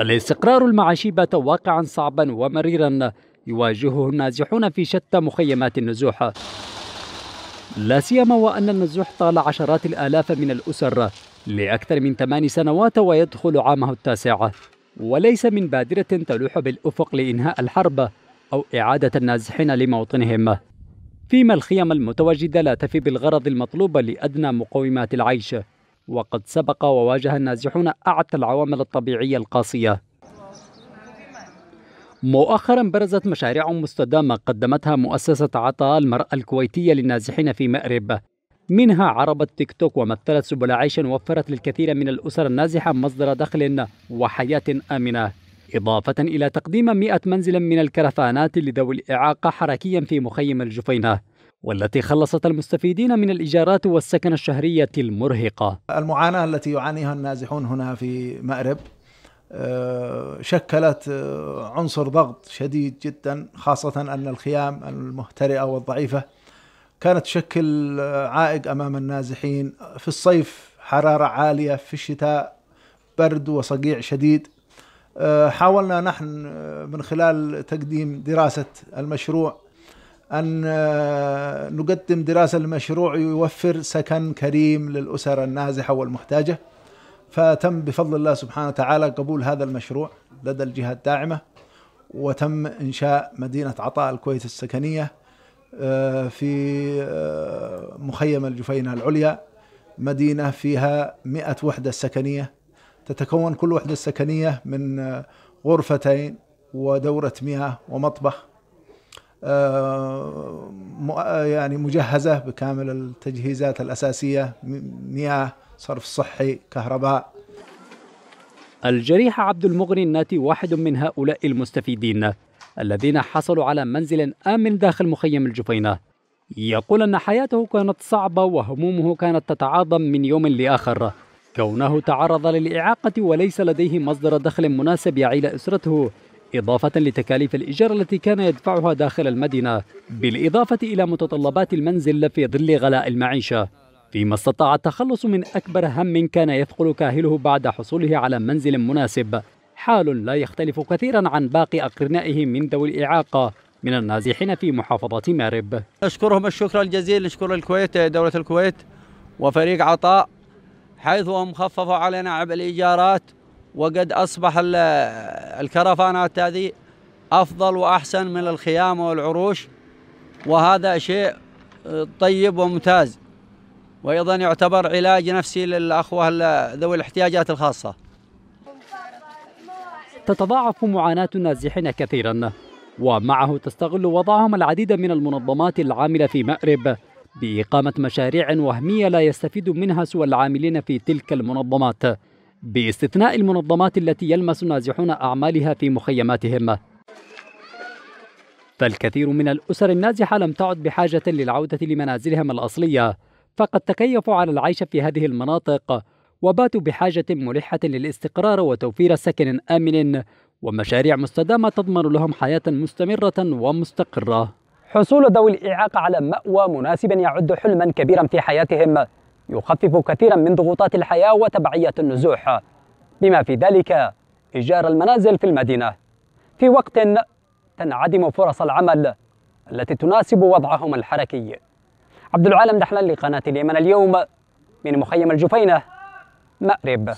الاستقرار المعيشي بات واقعا صعبا ومريرا يواجهه النازحون في شتى مخيمات النزوح لا سيما وأن النزوح طال عشرات الآلاف من الأسر لأكثر من ثمان سنوات ويدخل عامه التاسع وليس من بادرة تلوح بالأفق لإنهاء الحرب أو إعادة النازحين لموطنهم فيما الخيم المتواجدة لا تفي بالغرض المطلوب لأدنى مقومات العيش وقد سبق وواجه النازحون أعتى العوامل الطبيعية القاسية مؤخرا برزت مشاريع مستدامة قدمتها مؤسسة عطاء المرأة الكويتية للنازحين في مأرب منها عربة تيك توك ومثلت سبل عيش وفرت للكثير من الأسر النازحة مصدر دخل وحياة آمنة إضافة إلى تقديم 100 منزل من الكرفانات لذوي الإعاقة حركيا في مخيم الجفينة والتي خلصت المستفيدين من الإيجارات والسكن الشهرية المرهقة المعاناة التي يعانيها النازحون هنا في مأرب آه، شكلت آه، عنصر ضغط شديد جدا خاصة أن الخيام المهترئة والضعيفة كانت تشكل آه، عائق أمام النازحين في الصيف حرارة عالية في الشتاء برد وصقيع شديد حاولنا نحن من خلال تقديم دراسة المشروع أن آه، نقدم دراسة لمشروع يوفر سكن كريم للأسر النازحة والمحتاجة فتم بفضل الله سبحانه وتعالى قبول هذا المشروع لدى الجهة الداعمة وتم إنشاء مدينة عطاء الكويت السكنية آه، في آه، مخيم الجفينة العليا مدينة فيها مئة وحدة سكنية تتكون كل وحدة سكنية من غرفتين ودورة مياه ومطبخ آه، يعني مجهزة بكامل التجهيزات الأساسية مياه صرف صحي كهرباء الجريح عبد المغني الناتي واحد من هؤلاء المستفيدين الذين حصلوا على منزل آمن داخل مخيم الجفينة يقول أن حياته كانت صعبة وهمومه كانت تتعاظم من يوم لآخر كونه تعرض للإعاقة وليس لديه مصدر دخل مناسب يعيل أسرته إضافة لتكاليف الإيجار التي كان يدفعها داخل المدينة بالإضافة إلى متطلبات المنزل في ظل غلاء المعيشة فيما استطاع التخلص من أكبر هم كان يثقل كاهله بعد حصوله على منزل مناسب حال لا يختلف كثيرا عن باقي أقرنائه من ذوي الإعاقة من النازحين في محافظة مارب أشكرهم الشكر الجزيل نشكر الكويت دولة الكويت وفريق عطاء حيث هم خففوا علينا عبء الإيجارات وقد أصبح الكرفانات هذه أفضل وأحسن من الخيام والعروش وهذا شيء طيب وممتاز وأيضا يعتبر علاج نفسي للأخوة ذوي الاحتياجات الخاصة تتضاعف معاناة النازحين كثيرا ومعه تستغل وضعهم العديد من المنظمات العاملة في مأرب بإقامة مشاريع وهمية لا يستفيد منها سوى العاملين في تلك المنظمات باستثناء المنظمات التي يلمس النازحون أعمالها في مخيماتهم فالكثير من الأسر النازحة لم تعد بحاجة للعودة لمنازلهم الأصلية فقد تكيفوا على العيش في هذه المناطق وباتوا بحاجة ملحة للاستقرار وتوفير سكن آمن ومشاريع مستدامة تضمن لهم حياة مستمرة ومستقرة حصول ذوي الإعاقة على مأوى مناسبا يعد حلما كبيرا في حياتهم يخفف كثيرا من ضغوطات الحياة وتبعية النزوح بما في ذلك إيجار المنازل في المدينة في وقت تنعدم فرص العمل التي تناسب وضعهم الحركي عبد العالم دحلان لقناة اليمن اليوم من مخيم الجفينة مأرب